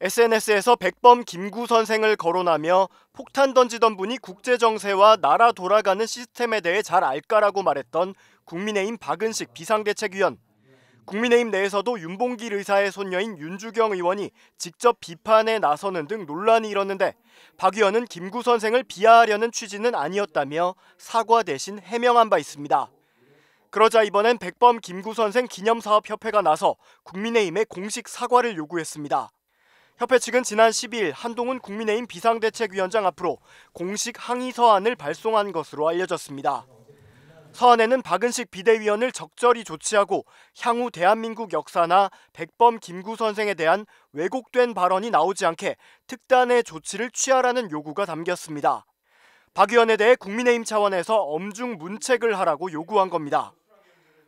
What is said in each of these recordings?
SNS에서 백범 김구 선생을 거론하며 폭탄 던지던 분이 국제 정세와 나라 돌아가는 시스템에 대해 잘 알까라고 말했던 국민의힘 박은식 비상대책위원. 국민의힘 내에서도 윤봉길 의사의 손녀인 윤주경 의원이 직접 비판에 나서는 등 논란이 일었는데 박 의원은 김구 선생을 비하하려는 취지는 아니었다며 사과 대신 해명한 바 있습니다. 그러자 이번엔 백범 김구 선생 기념사업협회가 나서 국민의힘의 공식 사과를 요구했습니다. 협회 측은 지난 12일 한동훈 국민의힘 비상대책위원장 앞으로 공식 항의 서한을 발송한 것으로 알려졌습니다. 서한에는 박은식 비대위원을 적절히 조치하고 향후 대한민국 역사나 백범 김구 선생에 대한 왜곡된 발언이 나오지 않게 특단의 조치를 취하라는 요구가 담겼습니다. 박 의원에 대해 국민의힘 차원에서 엄중 문책을 하라고 요구한 겁니다.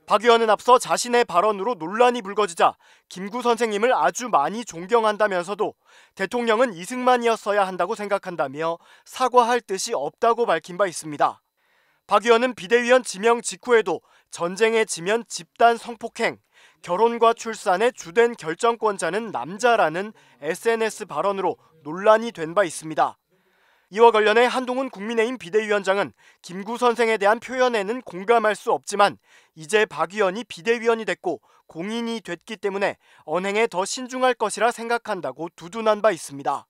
박 의원은 앞서 자신의 발언으로 논란이 불거지자 김구 선생님을 아주 많이 존경한다면서도 대통령은 이승만이었어야 한다고 생각한다며 사과할 뜻이 없다고 밝힌 바 있습니다. 박 의원은 비대위원 지명 직후에도 전쟁에 지면 집단 성폭행, 결혼과 출산의 주된 결정권자는 남자라는 SNS 발언으로 논란이 된 바 있습니다. 이와 관련해 한동훈 국민의힘 비대위원장은 김구 선생에 대한 표현에는 공감할 수 없지만 이제 박 의원이 비대위원이 됐고 공인이 됐기 때문에 언행에 더 신중할 것이라 생각한다고 두둔한 바 있습니다.